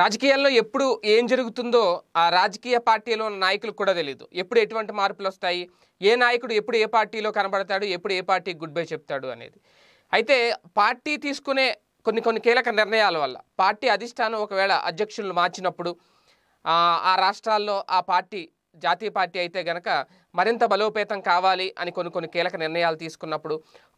రాజకీయాల్లో ఎప్పుడు ఏం జరుగుతుందో ఆ రాజకీయ పార్టీలో నాయకులకు కూడా తెలియదు ఎప్పుడు ఎటువంటి మార్పులు వస్తాయి ఏ నాయకుడు ఎప్పుడు ఏ పార్టీలో కనబడతాడు ఎప్పుడు ఏ పార్టీకి గుడ్ బై చెప్తాడు అనేది అయితే పార్టీ తీసుకునే కొన్ని కొన్ని కీలక నిర్ణయాల వల్ల పార్టీ అధిష్టానం ఒకవేళ అధ్యక్షులను మార్చినప్పుడు ఆ రాష్ట్రాల్లో ఆ పార్టీ జాతీయ పార్టీ అయితే గనక మరింత బలోపేతం కావాలి అని కొన్ని కొన్ని కీలక నిర్ణయాలు తీసుకున్నప్పుడు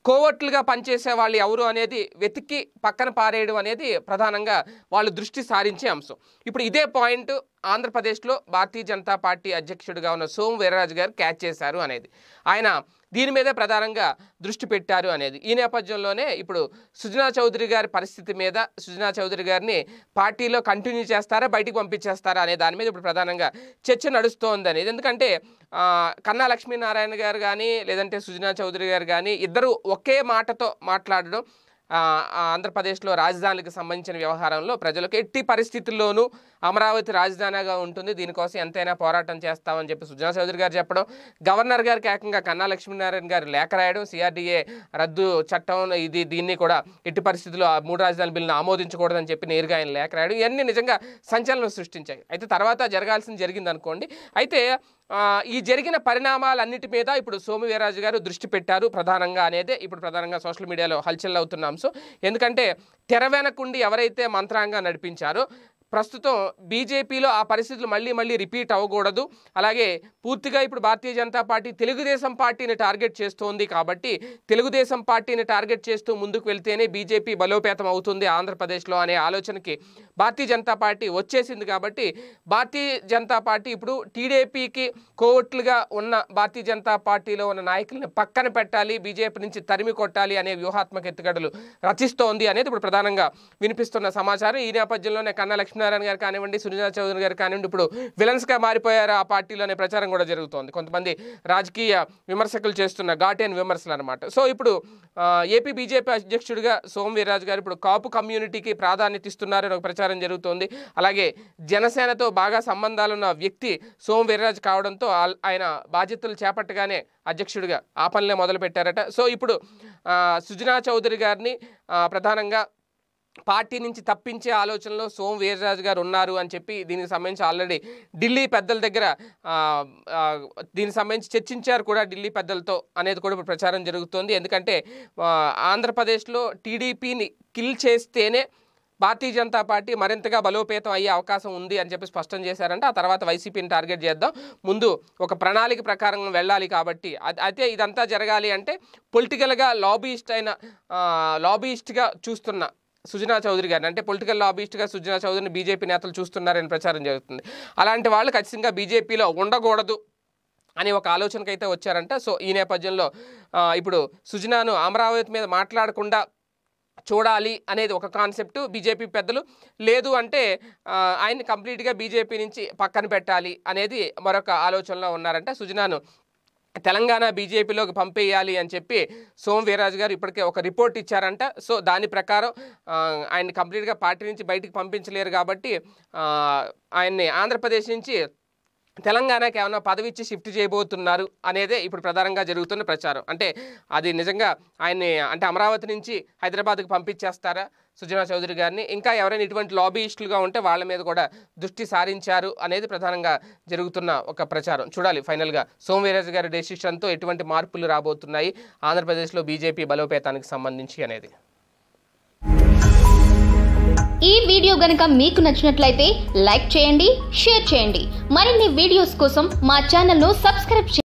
కోవట్లుగా పనిచేసే వాళ్ళు ఎవరు అనేది వెతికి పక్కన పారేయడం అనేది ప్రధానంగా వాళ్ళు దృష్టి సారించే అంశం ఇప్పుడు ఇదే పాయింట్ ఆంధ్రప్రదేశ్లో భారతీయ జనతా పార్టీ అధ్యక్షుడిగా ఉన్న సోము వీరరాజు గారు క్యాచ్ చేశారు అనేది ఆయన దీని మీదే ప్రధానంగా దృష్టి పెట్టారు అనేది ఈ నేపథ్యంలోనే ఇప్పుడు సుజనా చౌదరి గారి పరిస్థితి మీద సుజనా చౌదరి గారిని పార్టీలో కంటిన్యూ చేస్తారా బయటికి పంపించేస్తారా అనే దాని మీద ఇప్పుడు ప్రధానంగా చర్చ నడుస్తోంది అనేది ఎందుకంటే కన్నా లక్ష్మీనారాయణ గారు కానీ లేదంటే సుజనా చౌదరి గారు కానీ ఇద్దరు ఒకే మాటతో మాట్లాడడం ఆంధ్రప్రదేశ్లో రాజధానికి సంబంధించిన వ్యవహారంలో ప్రజలకు ఎట్టి పరిస్థితుల్లోనూ అమరావతి రాజధానిగా ఉంటుంది దీనికోసం ఎంతైనా పోరాటం చేస్తామని చెప్పి సుజనా చౌదరి గారు చెప్పడం గవర్నర్ గారికి ఏకంగా కన్నా లక్ష్మీనారాయణ గారు లేఖ రాయడం సిఆర్డీఏ రద్దు చట్టం ఇది దీన్ని కూడా ఎట్టి పరిస్థితుల్లో మూడు రాజధాని బిల్లును ఆమోదించకూడదని చెప్పి నేరుగా ఆయన లేఖ రాయడం ఇవన్నీ నిజంగా సంచలనం సృష్టించాయి అయితే తర్వాత జరగాల్సింది జరిగింది అనుకోండి అయితే ఈ జరిగిన పరిణామాలన్నిటి మీద ఇప్పుడు సోము వీరాజు గారు దృష్టి పెట్టారు ప్రధానంగా అనేది ఇప్పుడు ప్రధానంగా సోషల్ మీడియాలో హల్చల్ అవుతున్నాం సో ఎందుకంటే తెర ఎవరైతే మంత్రాంగా నడిపించారో ప్రస్తుతం బీజేపీలో ఆ పరిస్థితులు మళ్ళీ మళ్ళీ రిపీట్ అవ్వకూడదు అలాగే పూర్తిగా ఇప్పుడు భారతీయ జనతా పార్టీ తెలుగుదేశం పార్టీని టార్గెట్ చేస్తోంది కాబట్టి తెలుగుదేశం పార్టీని టార్గెట్ చేస్తూ ముందుకు వెళ్తేనే బీజేపీ బలోపేతం అవుతుంది ఆంధ్రప్రదేశ్లో అనే ఆలోచనకి భారతీయ జనతా పార్టీ వచ్చేసింది కాబట్టి భారతీయ జనతా పార్టీ ఇప్పుడు టీడీపీకి కోవట్లుగా ఉన్న భారతీయ జనతా పార్టీలో ఉన్న నాయకులను పక్కన పెట్టాలి బీజేపీ నుంచి తరిమి కొట్టాలి అనే వ్యూహాత్మక ఎత్తుగడలు రచిస్తోంది అనేది ఇప్పుడు ప్రధానంగా వినిపిస్తున్న సమాచారం ఈ నేపథ్యంలోనే కన్నా సత్యనారాయణ గారు కానివ్వండి సునీత చౌదరి గారు కానివ్వండి ఇప్పుడు విలన్స్గా మారిపోయారు ఆ పార్టీలో అనే ప్రచారం కూడా జరుగుతోంది కొంతమంది రాజకీయ విమర్శకులు చేస్తున్న ఘాటైన విమర్శలు అనమాట సో ఇప్పుడు ఏపీ బీజేపీ అధ్యక్షుడిగా సోమ్ వీర్రాజు గారు ఇప్పుడు కాపు కమ్యూనిటీకి ప్రాధాన్యత ఇస్తున్నారని ఒక ప్రచారం జరుగుతోంది అలాగే జనసేనతో బాగా సంబంధాలున్న వ్యక్తి సోమ్ వీర్రాజు కావడంతో ఆయన బాధ్యతలు చేపట్టగానే అధ్యక్షుడిగా ఆ పనులే మొదలుపెట్టారట సో ఇప్పుడు సుజనా చౌదరి గారిని ప్రధానంగా పార్టీ నుంచి తప్పించే ఆలోచనలో సోం వీర్రాజు గారు ఉన్నారు అని చెప్పి దీనికి సంబంధించి ఆల్రెడీ ఢిల్లీ పెద్దల దగ్గర దీనికి సంబంధించి చర్చించారు కూడా ఢిల్లీ పెద్దలతో అనేది కూడా ప్రచారం జరుగుతోంది ఎందుకంటే ఆంధ్రప్రదేశ్లో టీడీపీని కిల్ చేస్తేనే భారతీయ జనతా పార్టీ మరింతగా బలోపేతం అయ్యే అవకాశం ఉంది అని చెప్పి స్పష్టం చేశారంటే ఆ తర్వాత వైసీపీని టార్గెట్ చేద్దాం ముందు ఒక ప్రణాళిక ప్రకారం వెళ్ళాలి కాబట్టి అయితే ఇదంతా జరగాలి అంటే పొలిటికల్గా లాబీస్ట్ అయిన లాబీస్ట్గా చూస్తున్న సుజనా చౌదరి గారిని అంటే పొలిటికల్ లాబీస్ట్గా సుజనా చౌదరిని బీజేపీ నేతలు చూస్తున్నారని ప్రచారం జరుగుతుంది అలాంటి వాళ్ళు ఖచ్చితంగా బీజేపీలో ఉండకూడదు అనే ఒక ఆలోచనకైతే అయితే వచ్చారంట సో ఈ నేపథ్యంలో ఇప్పుడు సుజనాను అమరావతి మీద మాట్లాడకుండా చూడాలి అనేది ఒక కాన్సెప్ట్ బీజేపీ పెద్దలు లేదు అంటే ఆయన్ని కంప్లీట్గా బీజేపీ నుంచి పక్కన పెట్టాలి అనేది మరొక ఆలోచనలో ఉన్నారంట సుజనాను తెలంగాణ బీజేపీలోకి పంపేయాలి అని చెప్పి సోమ్ వీరాజు గారు ఇప్పటికే ఒక రిపోర్ట్ ఇచ్చారంట సో దాని ప్రకారం ఆయన కంప్లీట్గా పార్టీ నుంచి బయటికి పంపించలేరు కాబట్టి ఆయన్ని ఆంధ్రప్రదేశ్ నుంచి తెలంగాణకి ఏమైనా పదవి ఇచ్చి షిఫ్ట్ చేయబోతున్నారు అనేదే ఇప్పుడు ప్రధానంగా జరుగుతున్న ప్రచారం అంటే అది నిజంగా ఆయన్ని అంటే అమరావతి నుంచి హైదరాబాద్కు పంపించేస్తారా సుజనా చౌదరి గారిని ఇంకా ఎవరైనా ఇటువంటి లాబీయిస్టులుగా ఉంటే వాళ్ళ మీద కూడా దృష్టి సారించారు అనేది ప్రధానంగా జరుగుతున్న ఒక ప్రచారం చూడాలి ఫైనల్గా సోమవీరాజు గారి డెసిషన్తో ఎటువంటి మార్పులు రాబోతున్నాయి ఆంధ్రప్రదేశ్లో బీజేపీ బలోపేతానికి సంబంధించి అనేది ఈ వీడియో గనక మీకు నచ్చినట్లయితే లైక్ చేయండి షేర్ చేయండి మరిన్ని వీడియోస్ కోసం మా ఛానల్ను సబ్స్క్రైబ్ చేయండి